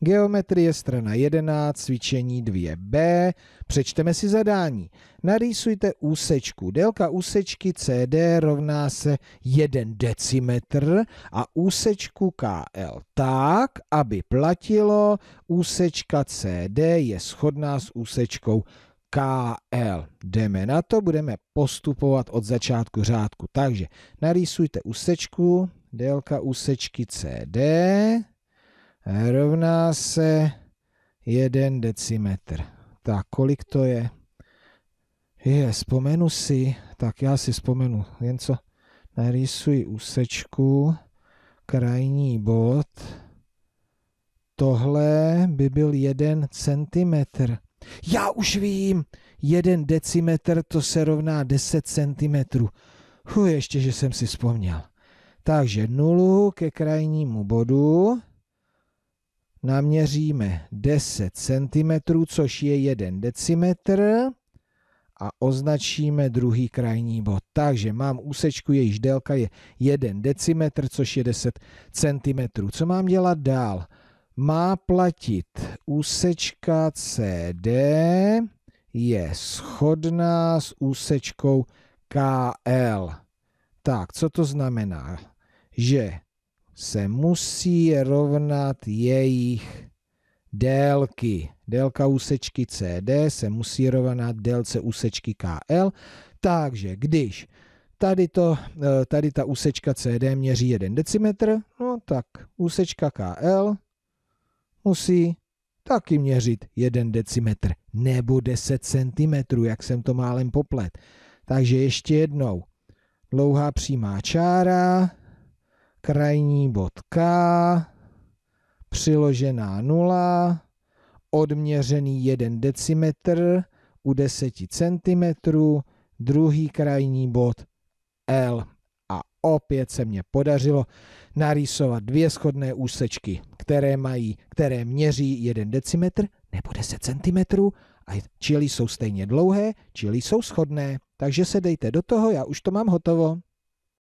Geometrie strana 11, cvičení 2b. Přečteme si zadání. Narýsujte úsečku. Délka úsečky CD rovná se 1 decimetr a úsečku KL tak, aby platilo úsečka CD je shodná s úsečkou KL. Jdeme na to, budeme postupovat od začátku řádku. Takže narýsujte úsečku, délka úsečky CD rovná se 1 decimetr. Tak kolik to je? Je, vzpomenu si, tak já si vzpomenu, jen co narysuji úsečku, krajní bod, tohle by byl 1 centimetr. Já už vím, 1 decimetr to se rovná 10 centimetrů. Huh, ještě, že jsem si vzpomněl. Takže nulu ke krajnímu bodu, naměříme 10 cm, což je 1 decimetr a označíme druhý krajní bod. Takže mám úsečku, jejíž délka je 1 decimetr, což je 10 cm. Co mám dělat dál? Má platit úsečka CD je shodná s úsečkou KL. Tak, co to znamená? Že se musí rovnat jejich délky. Délka úsečky CD se musí rovnat délce úsečky KL. Takže když tady, to, eh, tady ta úsečka CD měří 1 decimetr, no tak úsečka KL musí taky měřit 1 decimetr nebo 10 cm, jak jsem to málem poplet. Takže ještě jednou. Dlouhá přímá čára krajní bod K, přiložená nula, odměřený 1 decimetr u 10 cm, druhý krajní bod L. A opět se mě podařilo narýsovat dvě schodné úsečky, které mají, které měří 1 decimetr nebo 10 cm, a čili jsou stejně dlouhé, čili jsou schodné. Takže se dejte do toho, já už to mám hotovo.